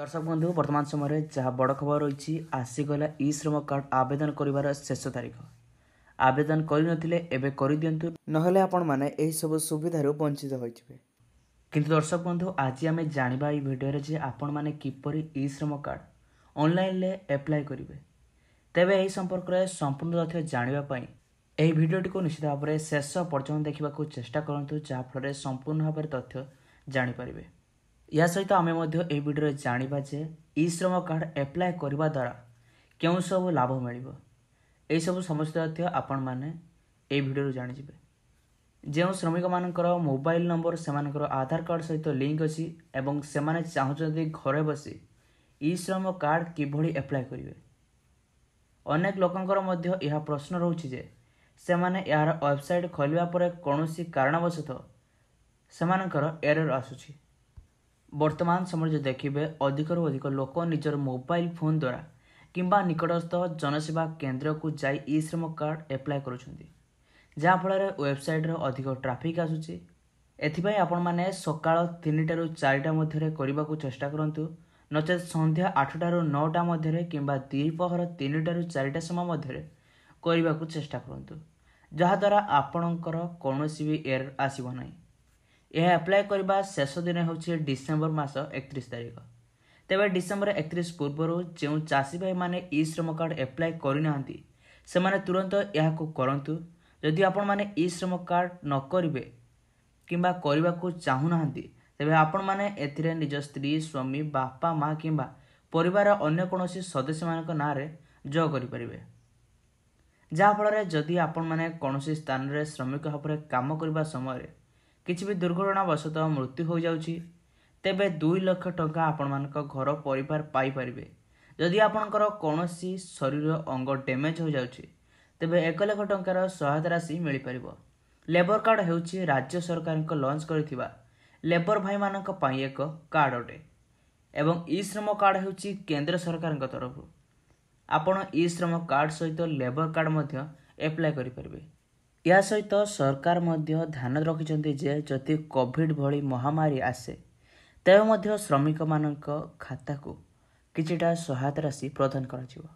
ଦର୍ଶକ ବନ୍ଧୁ ବର୍ତ୍ତମାନ ସମୟରେ ଯାହା ବଡ଼ ଖବର ରହିଛି ଆସିଗଲା ଇ ଶ୍ରମ କାର୍ଡ଼ ଆବେଦନ କରିବାର ଶେଷ ତାରିଖ ଆବେଦନ କରିନଥିଲେ ଏବେ କରିଦିଅନ୍ତୁ ନହେଲେ ଆପଣମାନେ ଏହିସବୁ ସୁବିଧାରୁ ବଞ୍ଚିତ ହୋଇଯିବେ କିନ୍ତୁ ଦର୍ଶକ ବନ୍ଧୁ ଆଜି ଆମେ ଜାଣିବା ଏହି ଭିଡ଼ିଓରେ ଯେ ଆପଣମାନେ କିପରି ଇ ଶ୍ରମ କାର୍ଡ଼ ଅନଲାଇନ୍ରେ ଆପ୍ଲାଏ କରିବେ ତେବେ ଏହି ସମ୍ପର୍କରେ ସମ୍ପୂର୍ଣ୍ଣ ତଥ୍ୟ ଜାଣିବା ପାଇଁ ଏହି ଭିଡ଼ିଓଟିକୁ ନିଶ୍ଚିତ ଭାବରେ ଶେଷ ପର୍ଯ୍ୟନ୍ତ ଦେଖିବାକୁ ଚେଷ୍ଟା କରନ୍ତୁ ଯାହାଫଳରେ ସମ୍ପୂର୍ଣ୍ଣ ଭାବରେ ତଥ୍ୟ ଜାଣିପାରିବେ ଏହା ସହିତ ଆମେ ମଧ୍ୟ ଏହି ଭିଡ଼ିଓରେ ଜାଣିବା ଯେ ଇ ଶ୍ରମ କାର୍ଡ଼ ଆପ୍ଲାଏ କରିବା ଦ୍ୱାରା କେଉଁ ସବୁ ଲାଭ ମିଳିବ ଏହିସବୁ ସମସ୍ତ ତଥ୍ୟ ଆପଣମାନେ ଏହି ଭିଡ଼ିଓରୁ ଜାଣିଯିବେ ଯେଉଁ ଶ୍ରମିକମାନଙ୍କର ମୋବାଇଲ ନମ୍ବର ସେମାନଙ୍କର ଆଧାର କାର୍ଡ଼ ସହିତ ଲିଙ୍କ ଅଛି ଏବଂ ସେମାନେ ଚାହୁଁଛନ୍ତି ଘରେ ବସି ଇ ଶ୍ରମ କାର୍ଡ଼ କିଭଳି ଆପ୍ଲାଏ କରିବେ ଅନେକ ଲୋକଙ୍କର ମଧ୍ୟ ଏହା ପ୍ରଶ୍ନ ରହୁଛି ଯେ ସେମାନେ ଏହାର ୱେବସାଇଟ୍ ଖୋଲିବା ପରେ କୌଣସି କାରଣବଶତଃ ସେମାନଙ୍କର ଏରର୍ ଆସୁଛି ବର୍ତ୍ତମାନ ସମୟରେ ଯଦି ଦେଖିବେ ଅଧିକରୁ ଅଧିକ ଲୋକ ନିଜର ମୋବାଇଲ ଫୋନ୍ ଦ୍ୱାରା କିମ୍ବା ନିକଟସ୍ଥ ଜନସେବା କେନ୍ଦ୍ରକୁ ଯାଇ ଇ ଶ୍ରମ କାର୍ଡ଼ ଆପ୍ଲାଏ କରୁଛନ୍ତି ଯାହାଫଳରେ ୱେବସାଇଟ୍ରେ ଅଧିକ ଟ୍ରାଫିକ୍ ଆସୁଛି ଏଥିପାଇଁ ଆପଣମାନେ ସକାଳ ତିନିଟାରୁ ଚାରିଟା ମଧ୍ୟରେ କରିବାକୁ ଚେଷ୍ଟା କରନ୍ତୁ ନଚେତ ସନ୍ଧ୍ୟା ଆଠଟାରୁ ନଅଟା ମଧ୍ୟରେ କିମ୍ବା ଦ୍ୱିପହର ତିନିଟାରୁ ଚାରିଟା ସମୟ ମଧ୍ୟରେ କରିବାକୁ ଚେଷ୍ଟା କରନ୍ତୁ ଯାହାଦ୍ୱାରା ଆପଣଙ୍କର କୌଣସି ବି ଏୟାର ଆସିବ ନାହିଁ ଏହା ଆପ୍ଲାଏ କରିବା ଶେଷ ଦିନ ହେଉଛି ଡିସେମ୍ବର ମାସ ଏକତିରିଶ ତାରିଖ ତେବେ ଡିସେମ୍ବର ଏକତିରିଶ ପୂର୍ବରୁ ଯେଉଁ ଚାଷୀ ଭାଇମାନେ ଇ ଶ୍ରମ କାର୍ଡ଼ ଆପ୍ଲାଏ କରିନାହାନ୍ତି ସେମାନେ ତୁରନ୍ତ ଏହାକୁ କରନ୍ତୁ ଯଦି ଆପଣମାନେ ଇ ଶ୍ରମ କାର୍ଡ଼ ନ କରିବେ କିମ୍ବା କରିବାକୁ ଚାହୁଁନାହାନ୍ତି ତେବେ ଆପଣମାନେ ଏଥିରେ ନିଜ ସ୍ତ୍ରୀ ସ୍ୱାମୀ ବାପା ମା' କିମ୍ବା ପରିବାର ଅନ୍ୟ କୌଣସି ସଦସ୍ୟମାନଙ୍କ ନାଁରେ ଯୋଗ କରିପାରିବେ ଯାହାଫଳରେ ଯଦି ଆପଣମାନେ କୌଣସି ସ୍ଥାନରେ ଶ୍ରମିକ ଭାବରେ କାମ କରିବା ସମୟରେ କିଛି ବି ଦୁର୍ଘଟଣା ବଶତଃ ମୃତ୍ୟୁ ହୋଇଯାଉଛି ତେବେ ଦୁଇ ଲକ୍ଷ ଟଙ୍କା ଆପଣମାନଙ୍କ ଘର ପରିବାର ପାଇପାରିବେ ଯଦି ଆପଣଙ୍କର କୌଣସି ଶରୀର ଅଙ୍ଗ ଡ୍ୟାମେଜ୍ ହୋଇଯାଉଛି ତେବେ ଏକ ଲକ୍ଷ ଟଙ୍କାର ସହାୟତା ରାଶି ମିଳିପାରିବ ଲେବର କାର୍ଡ଼ ହେଉଛି ରାଜ୍ୟ ସରକାରଙ୍କ ଲଞ୍ଚ କରିଥିବା ଲେବର ଭାଇମାନଙ୍କ ପାଇଁ ଏକ କାର୍ଡ଼ ଅଟେ ଏବଂ ଇ ଶ୍ରମ କାର୍ଡ଼ ହେଉଛି କେନ୍ଦ୍ର ସରକାରଙ୍କ ତରଫରୁ ଆପଣ ଇ ଶ୍ରମ କାର୍ଡ଼ ସହିତ ଲେବର କାର୍ଡ଼ ମଧ୍ୟ ଆପ୍ଲାଏ କରିପାରିବେ ଏହା ସହିତ ସରକାର ମଧ୍ୟ ଧ୍ୟାନ ରଖିଛନ୍ତି ଯେ ଯଦି କୋଭିଡ଼ ଭଳି ମହାମାରୀ ଆସେ ତେବେ ମଧ୍ୟ ଶ୍ରମିକମାନଙ୍କ ଖାତାକୁ କିଛିଟା ସହାୟତା ରାଶି ପ୍ରଦାନ କରାଯିବ